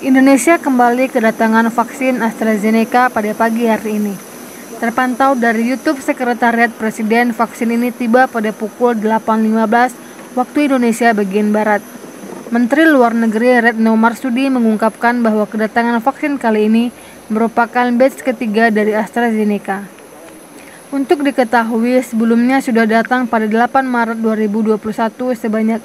Indonesia kembali kedatangan vaksin AstraZeneca pada pagi hari ini. Terpantau dari YouTube Sekretariat Presiden, vaksin ini tiba pada pukul 8.15 waktu Indonesia bagian Barat. Menteri Luar Negeri Retno Marsudi mengungkapkan bahwa kedatangan vaksin kali ini merupakan batch ketiga dari AstraZeneca. Untuk diketahui, sebelumnya sudah datang pada 8 Maret 2021 sebanyak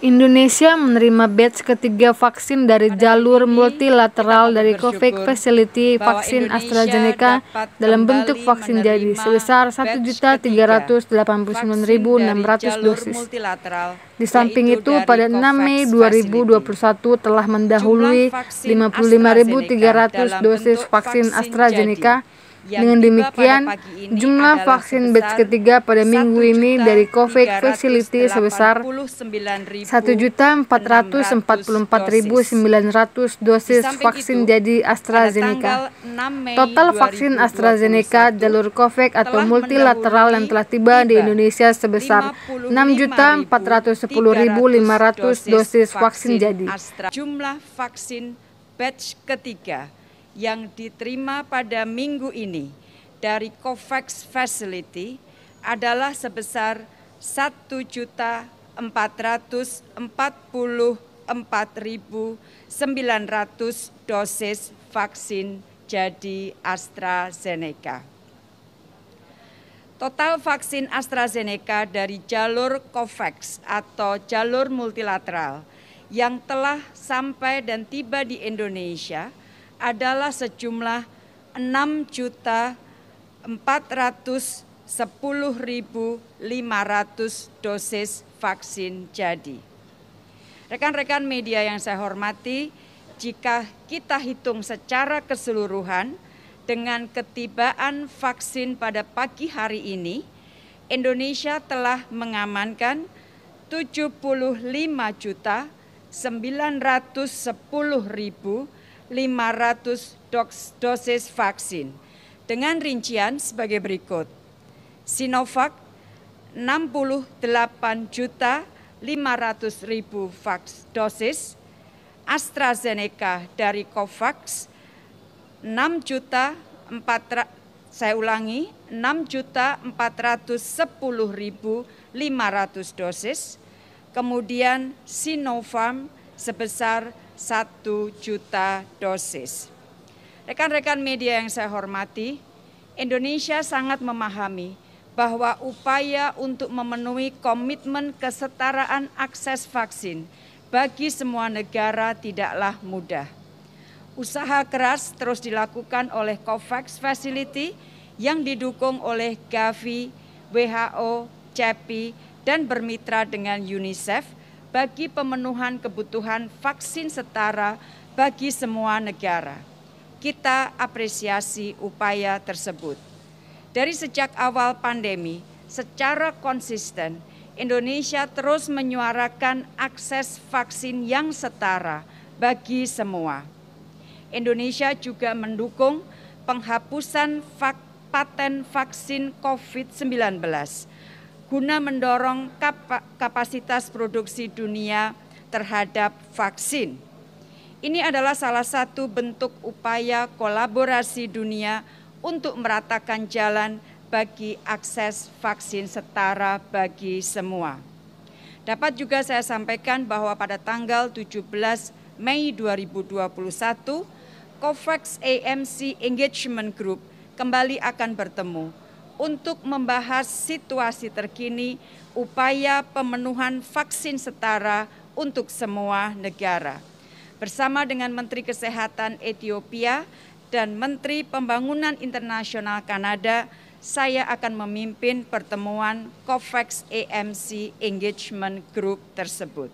Indonesia menerima batch ketiga vaksin dari jalur multilateral dari COVAX Facility vaksin AstraZeneca dalam bentuk vaksin jadi sebesar 1.389.600 dosis. Di samping itu, pada 6 Mei 2021 telah mendahului 55.300 dosis vaksin AstraZeneca dengan demikian, jumlah vaksin batch ketiga pada minggu ini dari COVID Facility sebesar 1.444.900 dosis vaksin jadi AstraZeneca. Total vaksin AstraZeneca jalur COVAX atau multilateral yang telah tiba di Indonesia sebesar 6.410.500 dosis vaksin jadi. Jumlah vaksin batch ketiga yang diterima pada minggu ini dari COVAX Facility adalah sebesar 1.444.900 dosis vaksin jadi AstraZeneca. Total vaksin AstraZeneca dari jalur COVAX atau jalur multilateral yang telah sampai dan tiba di Indonesia – adalah sejumlah 6.410.500 juta ratus dosis vaksin jadi. Rekan-rekan media yang saya hormati, jika kita hitung secara keseluruhan dengan ketibaan vaksin pada pagi hari ini, Indonesia telah mengamankan 75 juta 910 ribu 500 dosis vaksin dengan rincian sebagai berikut. Sinovac 68 juta 500 ribu vaks dosis, AstraZeneca dari Covax 6 juta 4 saya ulangi 6 juta 410 ribu 500 dosis, kemudian Sinopharm sebesar 1 juta dosis. Rekan-rekan media yang saya hormati, Indonesia sangat memahami bahwa upaya untuk memenuhi komitmen kesetaraan akses vaksin bagi semua negara tidaklah mudah. Usaha keras terus dilakukan oleh COVAX Facility yang didukung oleh Gavi, WHO, CEPI, dan bermitra dengan UNICEF bagi pemenuhan kebutuhan vaksin setara bagi semua negara. Kita apresiasi upaya tersebut. Dari sejak awal pandemi, secara konsisten Indonesia terus menyuarakan akses vaksin yang setara bagi semua. Indonesia juga mendukung penghapusan vak paten vaksin COVID-19 guna mendorong kapasitas produksi dunia terhadap vaksin. Ini adalah salah satu bentuk upaya kolaborasi dunia untuk meratakan jalan bagi akses vaksin setara bagi semua. Dapat juga saya sampaikan bahwa pada tanggal 17 Mei 2021, COVAX AMC Engagement Group kembali akan bertemu untuk membahas situasi terkini upaya pemenuhan vaksin setara untuk semua negara. Bersama dengan Menteri Kesehatan Ethiopia dan Menteri Pembangunan Internasional Kanada, saya akan memimpin pertemuan COVAX AMC Engagement Group tersebut.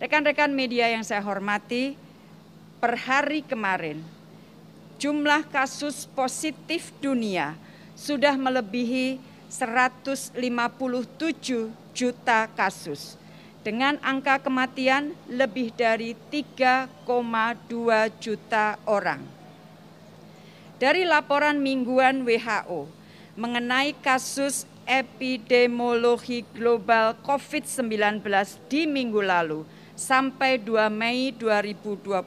Rekan-rekan media yang saya hormati, per hari kemarin jumlah kasus positif dunia sudah melebihi 157 juta kasus dengan angka kematian lebih dari 3,2 juta orang. Dari laporan mingguan WHO mengenai kasus epidemiologi global COVID-19 di minggu lalu sampai 2 Mei 2021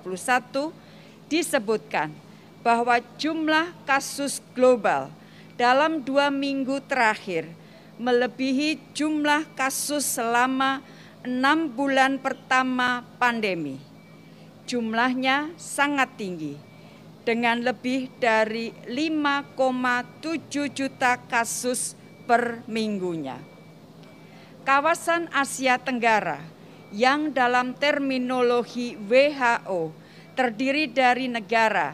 disebutkan bahwa jumlah kasus global – dalam dua minggu terakhir melebihi jumlah kasus selama enam bulan pertama pandemi. Jumlahnya sangat tinggi, dengan lebih dari 5,7 juta kasus per minggunya. Kawasan Asia Tenggara yang dalam terminologi WHO terdiri dari negara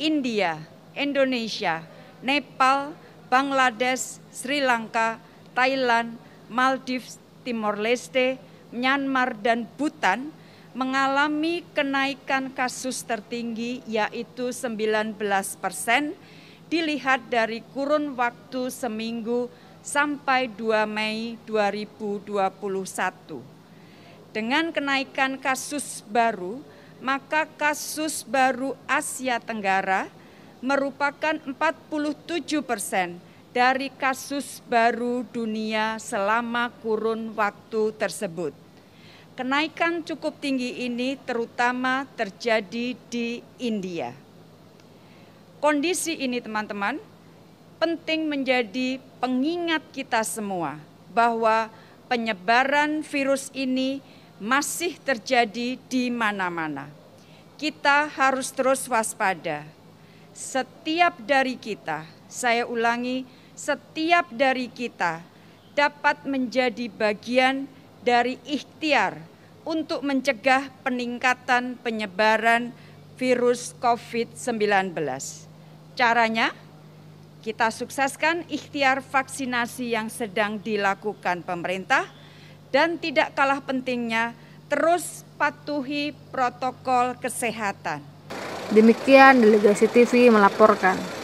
India, Indonesia, Nepal, Bangladesh, Sri Lanka, Thailand, Maldives, Timor Leste, Myanmar, dan Bhutan mengalami kenaikan kasus tertinggi yaitu 19 persen dilihat dari kurun waktu seminggu sampai 2 Mei 2021. Dengan kenaikan kasus baru, maka kasus baru Asia Tenggara – merupakan 47 persen dari kasus baru dunia selama kurun waktu tersebut. Kenaikan cukup tinggi ini terutama terjadi di India. Kondisi ini, teman-teman, penting menjadi pengingat kita semua bahwa penyebaran virus ini masih terjadi di mana-mana. Kita harus terus waspada setiap dari kita, saya ulangi, setiap dari kita dapat menjadi bagian dari ikhtiar untuk mencegah peningkatan penyebaran virus COVID-19. Caranya, kita sukseskan ikhtiar vaksinasi yang sedang dilakukan pemerintah dan tidak kalah pentingnya terus patuhi protokol kesehatan Demikian delegasi TV melaporkan.